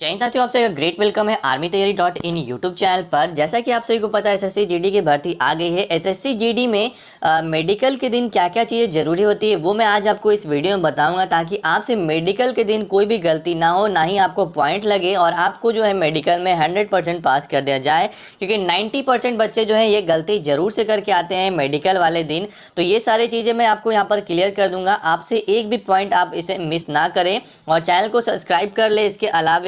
जैन साथियों आप सभी का ग्रेट वेलकम है army Taiyari dot in YouTube channel पर जैसा कि आप सभी को पता है एसएससी जीडी की भर्ती आ गई है एसएससी जीडी में आ, मेडिकल के दिन क्या क्या चीज़ें जरूरी होती है वो मैं आज आपको इस वीडियो में बताऊंगा ताकि आपसे मेडिकल के दिन कोई भी गलती ना हो ना ही आपको पॉइंट लगे और आपको जो है मेडिकल में हंड्रेड पास कर दिया जाए क्योंकि नाइन्टी बच्चे जो है ये गलती ज़रूर से करके आते हैं मेडिकल वाले दिन तो ये सारी चीज़ें मैं आपको यहाँ पर क्लियर कर दूंगा आपसे एक भी पॉइंट आप इसे मिस ना करें और चैनल को सब्सक्राइब कर ले इसके अलावा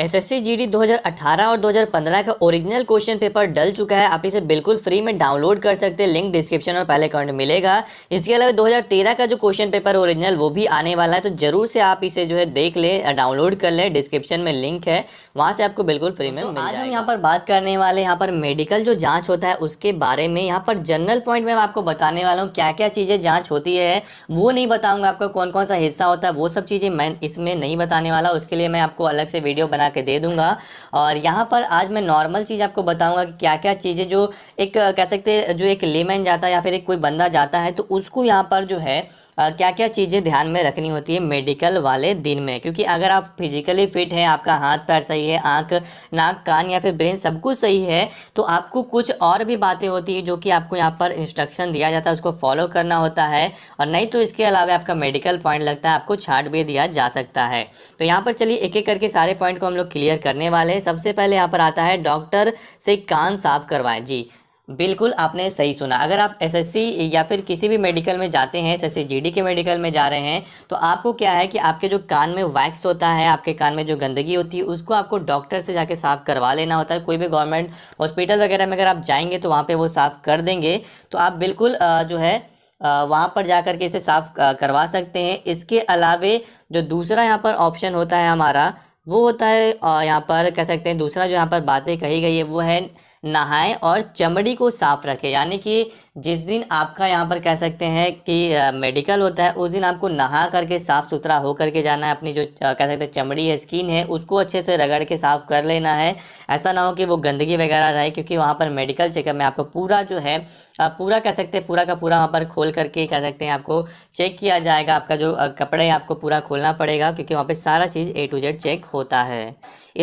एसएससी जीडी 2018 और 2015 का ओरिजिनल क्वेश्चन पेपर डल चुका है आप इसे बिल्कुल फ्री में डाउनलोड कर सकते हैं लिंक डिस्क्रिप्शन और पहले अकाउंट मिलेगा इसके अलावा 2013 का जो क्वेश्चन पेपर ओरिजिनल वो भी आने वाला है तो जरूर से आप इसे जो है देख लें डाउनलोड कर लें डिस्क्रिप्शन में लिंक है वहाँ से आपको बिल्कुल फ्री में आज हम यहाँ पर बात करने वाले यहाँ पर मेडिकल जो जाँच होता है उसके बारे में यहाँ पर जनरल पॉइंट में आपको बताने वाला हूँ क्या क्या चीज़ें जाँच होती है वो नहीं बताऊँगा आपका कौन कौन सा हिस्सा होता है वो सब चीज़ें मैं इसमें नहीं बताने वाला उसके लिए मैं आपको अलग से वीडियो बना बना के दे दूंगा और यहाँ पर आज मैं नॉर्मल चीज़ आपको बताऊँगा कि क्या क्या चीज़ें जो एक कह सकते जो एक लेमैन जाता है या फिर एक कोई बंदा जाता है तो उसको यहाँ पर जो है क्या क्या चीज़ें ध्यान में रखनी होती है मेडिकल वाले दिन में क्योंकि अगर आप फिजिकली फिट हैं आपका हाथ पैर सही है आँख नाक कान या फिर ब्रेन सब कुछ सही है तो आपको कुछ और भी बातें होती है जो कि आपको यहाँ पर इंस्ट्रक्शन दिया जाता है उसको फॉलो करना होता है और नहीं तो इसके अलावा आपका मेडिकल पॉइंट लगता है आपको छाट भी दिया जा सकता है तो यहाँ पर चलिए एक एक करके सारे पॉइंट को हम लोग क्लियर करने वाले हैं सबसे पहले यहाँ पर आता है डॉक्टर से कान साफ करवाएं जी बिल्कुल आपने सही सुना अगर आप एसएससी या फिर किसी भी मेडिकल में जाते हैं एसएससी जीडी के मेडिकल में जा रहे हैं तो आपको क्या है कि आपके जो कान में वैक्स होता है आपके कान में जो गंदगी होती है उसको आपको डॉक्टर से जाके साफ़ करवा लेना होता है कोई भी गवर्नमेंट हॉस्पिटल वगैरह में अगर आप जाएंगे तो वहाँ पर वो साफ़ कर देंगे तो आप बिल्कुल जो है वहाँ पर जा के इसे साफ़ करवा सकते हैं इसके अलावे जो दूसरा यहाँ पर ऑप्शन होता है हमारा वो होता है यहाँ पर कह सकते हैं दूसरा जो यहाँ पर बातें कही गई है वो है नहाएं और चमड़ी को साफ रखें यानी कि जिस दिन आपका यहाँ पर कह सकते हैं कि आ, मेडिकल होता है उस दिन आपको नहा करके साफ़ सुथरा हो करके जाना है अपनी जो आ, कह सकते हैं चमड़ी है स्किन है उसको अच्छे से रगड़ के साफ़ कर लेना है ऐसा ना हो कि वो गंदगी वगैरह रहे क्योंकि वहाँ पर मेडिकल चेकअप में आपको पूरा जो है आप पूरा कह सकते हैं पूरा का पूरा वहाँ पर खोल करके कह सकते हैं आपको चेक किया जाएगा आपका जो कपड़े आपको पूरा खोलना पड़ेगा क्योंकि वहाँ पर सारा चीज़ ए टू जेड चेक होता है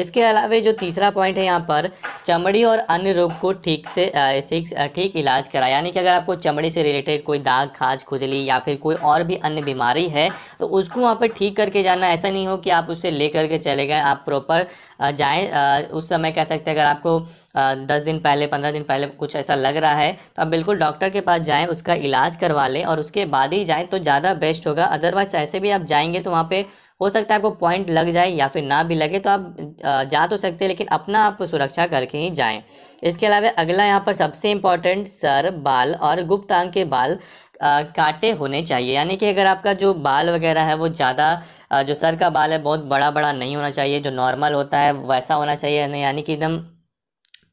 इसके अलावा जो तीसरा पॉइंट है यहाँ पर चमड़ी और अन्य रोग को ठीक से ठीक ठीक इलाज कराए यानी कि अगर आपको चमड़े से रिलेटेड कोई दाग खाज खुजली या फिर कोई और भी अन्य बीमारी है तो उसको वहाँ पर ठीक करके जाना ऐसा नहीं हो कि आप उससे ले करके चले गए आप प्रॉपर जाए उस समय कह सकते हैं अगर आपको दस दिन पहले पंद्रह दिन पहले कुछ ऐसा लग रहा है तो आप बिल्कुल डॉक्टर के पास जाएँ उसका इलाज करवा लें और उसके बाद ही जाएँ तो ज़्यादा बेस्ट होगा अदरवाइज ऐसे भी आप जाएंगे तो वहाँ पर हो सकता है आपको पॉइंट लग जाए या फिर ना भी लगे तो आप जा तो सकते हैं लेकिन अपना आप सुरक्षा करके ही जाएं इसके अलावा अगला यहाँ पर सबसे इम्पॉर्टेंट सर बाल और गुप्त अंग के बाल आ, काटे होने चाहिए यानी कि अगर आपका जो बाल वगैरह है वो ज़्यादा जो सर का बाल है बहुत बड़ा बड़ा नहीं होना चाहिए जो नॉर्मल होता है वैसा होना चाहिए यानी कि एकदम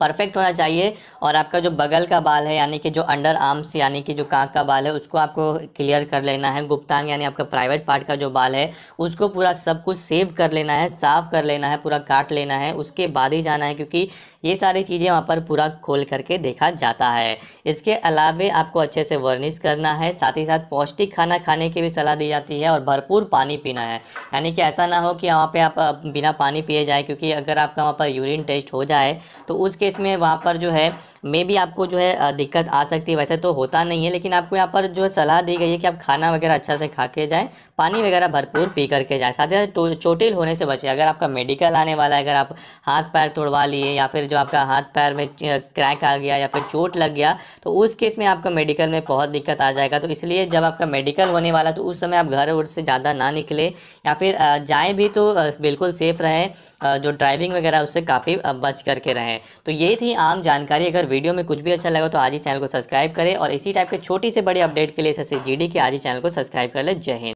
परफेक्ट होना चाहिए और आपका जो बगल का बाल है यानी कि जो अंडर आर्म्स यानी कि जो कांक का बाल है उसको आपको क्लियर कर लेना है गुप्तांग यानी आपका प्राइवेट पार्ट का जो बाल है उसको पूरा सब कुछ सेव कर लेना है साफ़ कर लेना है पूरा काट लेना है उसके बाद ही जाना है क्योंकि ये सारी चीज़ें वहाँ पर पूरा खोल करके देखा जाता है इसके अलावे आपको अच्छे से वर्निश करना है साथ ही साथ पौष्टिक खाना खाने की भी सलाह दी जाती है और भरपूर पानी पीना है यानी कि ऐसा ना हो कि वहाँ पर आप बिना पानी पिए जाए क्योंकि अगर आपका वहाँ पर यूरिन टेस्ट हो जाए तो उसके केस में वहाँ पर जो है मे भी आपको जो है दिक्कत आ सकती है वैसे तो होता नहीं है लेकिन आपको यहाँ पर जो सलाह दी गई है कि आप खाना वगैरह अच्छा से खा के जाएँ पानी वगैरह भरपूर पी करके जाएँ साथ ही साथ चोटिल होने से बचें अगर आपका मेडिकल आने वाला है अगर आप हाथ पैर तोड़वा लिए या फिर जो आपका हाथ पैर में क्रैक आ गया या फिर चोट लग गया तो उस केस में आपका मेडिकल में बहुत दिक्कत आ जाएगा तो इसलिए जब आपका मेडिकल होने वाला तो उस समय आप घर उर से ज़्यादा ना निकले या फिर जाएँ भी तो बिल्कुल सेफ़ रहें जो ड्राइविंग वगैरह उससे काफ़ी बच करके रहें तो ये थी आम जानकारी अगर वीडियो में कुछ भी अच्छा लगा तो आज ही चैनल को सब्सक्राइब करें और इसी टाइप के छोटी से बड़ी अपडेट के लिए एस जी के आज ही चैनल को सब्सक्राइब कर लें जय हिंद